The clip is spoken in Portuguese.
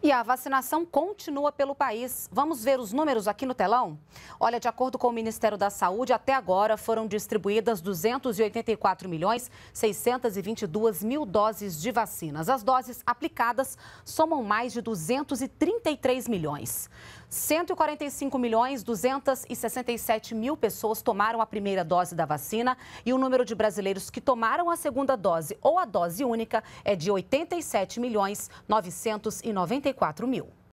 E a vacinação continua pelo país. Vamos ver os números aqui no telão? Olha, de acordo com o Ministério da Saúde, até agora foram distribuídas 284 milhões 622 mil doses de vacinas. As doses aplicadas somam mais de 233 milhões. 145 milhões 267 mil pessoas tomaram a primeira dose da vacina e o número de brasileiros que tomaram a segunda dose ou a dose única é de 87 milhões 990 34 mil.